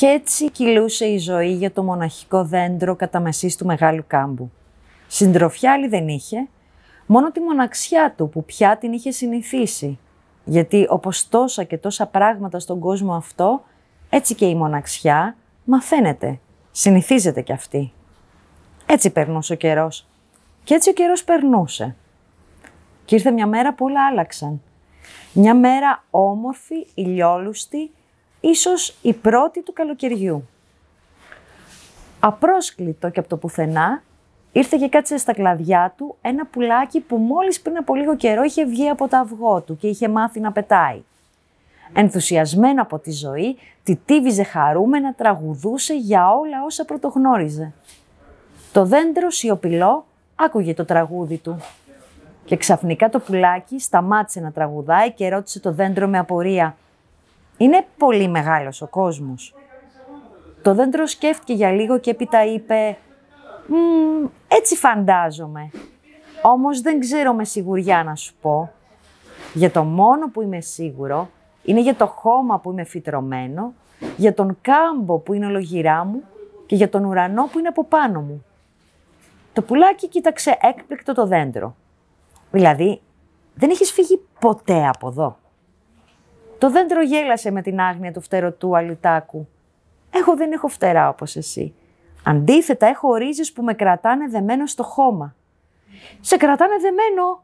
Κι έτσι κυλούσε η ζωή για το μοναχικό δέντρο κατά μεσής του μεγάλου κάμπου. άλλη δεν είχε, μόνο τη μοναξιά του που πια την είχε συνηθίσει. Γιατί όπως τόσα και τόσα πράγματα στον κόσμο αυτό, έτσι και η μοναξιά μαθαίνεται, συνηθίζεται κι αυτή. Έτσι περνούσε ο καιρός. Και έτσι ο καιρός περνούσε. Και ήρθε μια μέρα που όλα άλλαξαν. Μια μέρα όμορφη, ηλιόλουστη, ίσως η πρώτη του καλοκαιριού. Απρόσκλητο και από το πουθενά ήρθε και κάτσε στα κλαδιά του ένα πουλάκι που μόλις πριν από λίγο καιρό είχε βγει από το αυγό του και είχε μάθει να πετάει. Ενθουσιασμένο από τη ζωή, τη τίβιζε χαρούμενα, τραγουδούσε για όλα όσα πρωτογνώριζε. Το δέντρο σιωπηλό άκουγε το τραγούδι του. Και ξαφνικά το πουλάκι σταμάτησε να τραγουδάει και ρώτησε το δέντρο με απορία είναι πολύ μεγάλος ο κόσμος. Το δέντρο σκέφτηκε για λίγο και έπειτα είπε έτσι φαντάζομαι. Όμως δεν ξέρω με σιγουριά να σου πω. Για το μόνο που είμαι σίγουρο είναι για το χώμα που είμαι φυτρωμένο, για τον κάμπο που είναι ολογυρά μου και για τον ουρανό που είναι από πάνω μου». Το πουλάκι κοίταξε έκπληκτο το δέντρο. Δηλαδή, δεν έχεις φύγει ποτέ από εδώ. Το δέντρο γέλασε με την άγνοια του φτερωτού αλυτάκου. Εγώ δεν έχω φτερά όπως εσύ. Αντίθετα έχω ρίζες που με κρατάνε δεμένο στο χώμα. Σε κρατάνε δεμένο.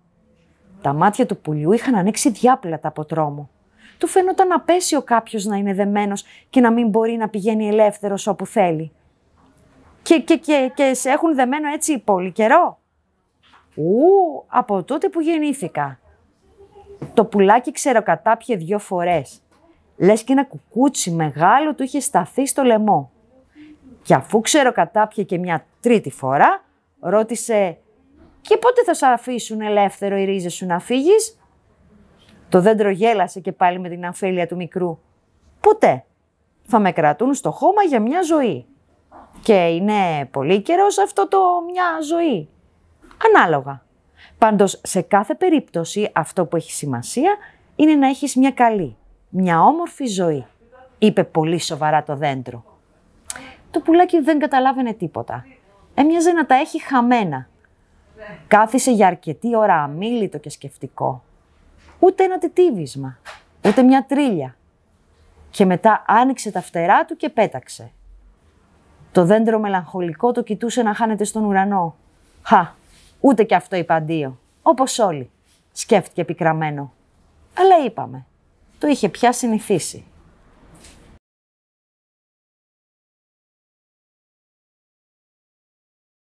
Τα μάτια του πουλιού είχαν ανοίξει διάπλατα από τρόμο. Του φαινόταν απέσιο κάποιος να είναι δεμένος και να μην μπορεί να πηγαίνει ελεύθερος όπου θέλει. Και, και, και, και σε έχουν δεμένο έτσι πολύ καιρό. Ου, από τότε που γεννήθηκα. Το πουλάκι ξεροκατάπιε δυο φορές. Λες και ένα κουκούτσι μεγάλο του είχε σταθεί στο λαιμό. Και αφού ξεροκατάπιε και μια τρίτη φορά, ρώτησε «Και πότε θα σε αφήσουν ελεύθερο οι ρίζες σου να φύγεις» Το δέντρο γέλασε και πάλι με την αφέλεια του μικρού. «Ποτέ. Θα με κρατούν στο χώμα για μια ζωή». Και είναι πολύ καιρός αυτό το μια ζωή. Ανάλογα. Πάντως, σε κάθε περίπτωση αυτό που έχει σημασία είναι να έχεις μια καλή, μια όμορφη ζωή, είπε πολύ σοβαρά το δέντρο. Το πουλάκι δεν καταλάβαινε τίποτα. Έμοιαζε να τα έχει χαμένα. Κάθισε για αρκετή ώρα αμήλυτο και σκεφτικό. Ούτε ένα τιτίβισμα, ούτε μια τρίλια. Και μετά άνοιξε τα φτερά του και πέταξε. Το δέντρο μελαγχολικό το κοιτούσε να χάνεται στον ουρανό. Χα, Ούτε και αυτό είπα αντίο. Όπως όλοι, σκέφτηκε πικραμένο. Αλλά είπαμε, το είχε πια συνηθίσει.